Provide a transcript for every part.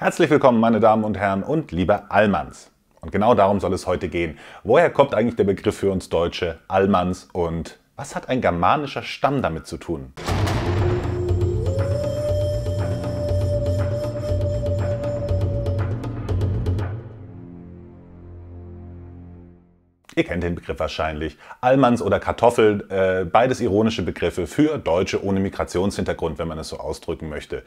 Herzlich willkommen, meine Damen und Herren und liebe Allmanns. Und genau darum soll es heute gehen. Woher kommt eigentlich der Begriff für uns Deutsche Allmanns und was hat ein germanischer Stamm damit zu tun? Ihr kennt den Begriff wahrscheinlich. Allmanns oder Kartoffel, äh, beides ironische Begriffe für Deutsche ohne Migrationshintergrund, wenn man es so ausdrücken möchte.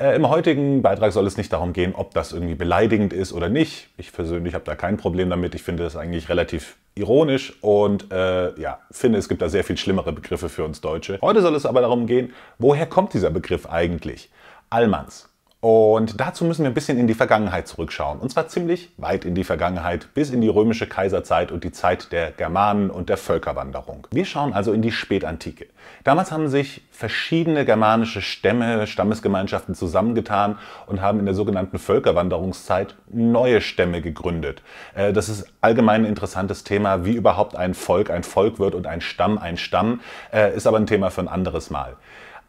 Äh, Im heutigen Beitrag soll es nicht darum gehen, ob das irgendwie beleidigend ist oder nicht. Ich persönlich habe da kein Problem damit. Ich finde das eigentlich relativ ironisch und äh, ja, finde, es gibt da sehr viel schlimmere Begriffe für uns Deutsche. Heute soll es aber darum gehen, woher kommt dieser Begriff eigentlich? Allmanns. Und dazu müssen wir ein bisschen in die Vergangenheit zurückschauen. Und zwar ziemlich weit in die Vergangenheit, bis in die römische Kaiserzeit und die Zeit der Germanen und der Völkerwanderung. Wir schauen also in die Spätantike. Damals haben sich verschiedene germanische Stämme, Stammesgemeinschaften zusammengetan und haben in der sogenannten Völkerwanderungszeit neue Stämme gegründet. Äh, das ist allgemein ein interessantes Thema, wie überhaupt ein Volk ein Volk wird und ein Stamm ein Stamm, äh, ist aber ein Thema für ein anderes Mal.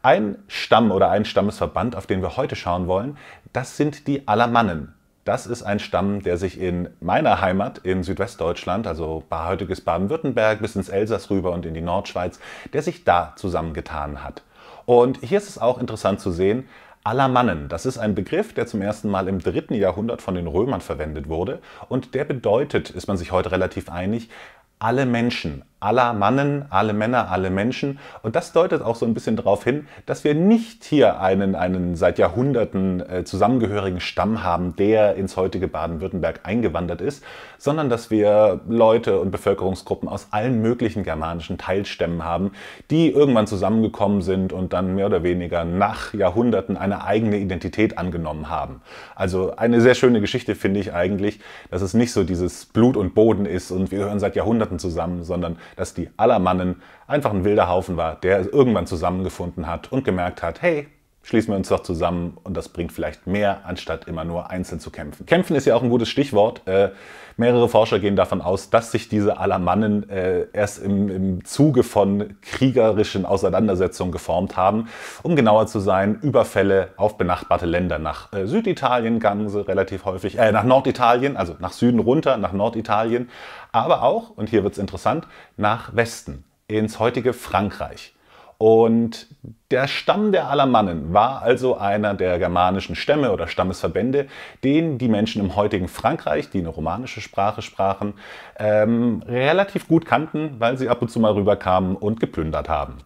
Ein Stamm oder ein Stammesverband, auf den wir heute schauen wollen, das sind die Alamannen. Das ist ein Stamm, der sich in meiner Heimat in Südwestdeutschland, also heutiges Baden-Württemberg bis ins Elsass rüber und in die Nordschweiz, der sich da zusammengetan hat. Und hier ist es auch interessant zu sehen, Alamannen, das ist ein Begriff, der zum ersten Mal im dritten Jahrhundert von den Römern verwendet wurde und der bedeutet, ist man sich heute relativ einig, alle Menschen, aller Mannen, alle Männer, alle Menschen. Und das deutet auch so ein bisschen darauf hin, dass wir nicht hier einen, einen seit Jahrhunderten äh, zusammengehörigen Stamm haben, der ins heutige Baden-Württemberg eingewandert ist, sondern dass wir Leute und Bevölkerungsgruppen aus allen möglichen germanischen Teilstämmen haben, die irgendwann zusammengekommen sind und dann mehr oder weniger nach Jahrhunderten eine eigene Identität angenommen haben. Also eine sehr schöne Geschichte finde ich eigentlich, dass es nicht so dieses Blut und Boden ist und wir hören seit Jahrhunderten zusammen, sondern dass die Allermannen einfach ein wilder Haufen war, der irgendwann zusammengefunden hat und gemerkt hat, hey, schließen wir uns doch zusammen und das bringt vielleicht mehr, anstatt immer nur einzeln zu kämpfen. Kämpfen ist ja auch ein gutes Stichwort. Äh, mehrere Forscher gehen davon aus, dass sich diese Alamannen äh, erst im, im Zuge von kriegerischen Auseinandersetzungen geformt haben. Um genauer zu sein, Überfälle auf benachbarte Länder. Nach äh, Süditalien gegangen sie relativ häufig, äh, nach Norditalien, also nach Süden runter, nach Norditalien, aber auch, und hier wird es interessant, nach Westen, ins heutige Frankreich. Und der Stamm der Alamannen war also einer der germanischen Stämme oder Stammesverbände, den die Menschen im heutigen Frankreich, die eine romanische Sprache sprachen, ähm, relativ gut kannten, weil sie ab und zu mal rüberkamen und geplündert haben.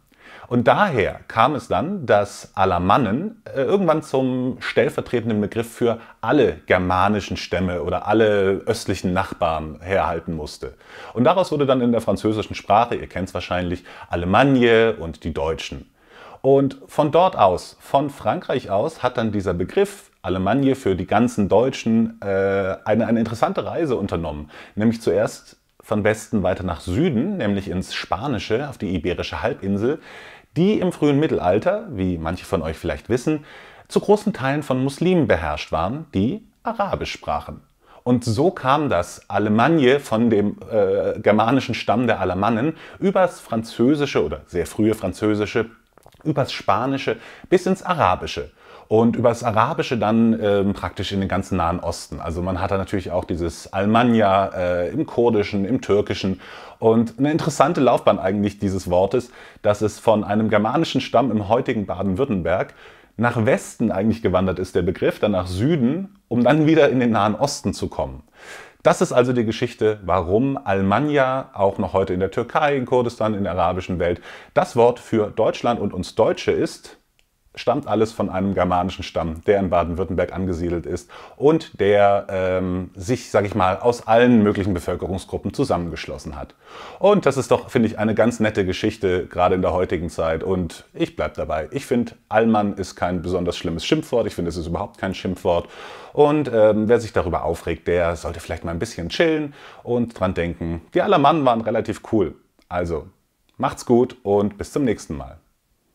Und daher kam es dann, dass Alamannen äh, irgendwann zum stellvertretenden Begriff für alle germanischen Stämme oder alle östlichen Nachbarn herhalten musste. Und daraus wurde dann in der französischen Sprache, ihr kennt es wahrscheinlich, Alemannie und die Deutschen. Und von dort aus, von Frankreich aus, hat dann dieser Begriff Alemannie für die ganzen Deutschen äh, eine, eine interessante Reise unternommen. Nämlich zuerst von Westen weiter nach Süden, nämlich ins Spanische, auf die Iberische Halbinsel die im frühen Mittelalter, wie manche von euch vielleicht wissen, zu großen Teilen von Muslimen beherrscht waren, die Arabisch sprachen. Und so kam das Alemagne von dem äh, germanischen Stamm der Alamannen übers französische oder sehr frühe französische übers Spanische bis ins Arabische und übers Arabische dann ähm, praktisch in den ganzen Nahen Osten. Also man hat da natürlich auch dieses Almanja äh, im Kurdischen, im Türkischen und eine interessante Laufbahn eigentlich dieses Wortes, dass es von einem germanischen Stamm im heutigen Baden-Württemberg nach Westen eigentlich gewandert ist, der Begriff, dann nach Süden, um dann wieder in den Nahen Osten zu kommen. Das ist also die Geschichte, warum Almanya auch noch heute in der Türkei, in Kurdistan, in der arabischen Welt das Wort für Deutschland und uns Deutsche ist stammt alles von einem germanischen Stamm, der in Baden-Württemberg angesiedelt ist und der ähm, sich, sage ich mal, aus allen möglichen Bevölkerungsgruppen zusammengeschlossen hat. Und das ist doch, finde ich, eine ganz nette Geschichte, gerade in der heutigen Zeit. Und ich bleibe dabei. Ich finde, Allmann ist kein besonders schlimmes Schimpfwort. Ich finde, es ist überhaupt kein Schimpfwort. Und ähm, wer sich darüber aufregt, der sollte vielleicht mal ein bisschen chillen und dran denken, die Allermannen waren relativ cool. Also, macht's gut und bis zum nächsten Mal.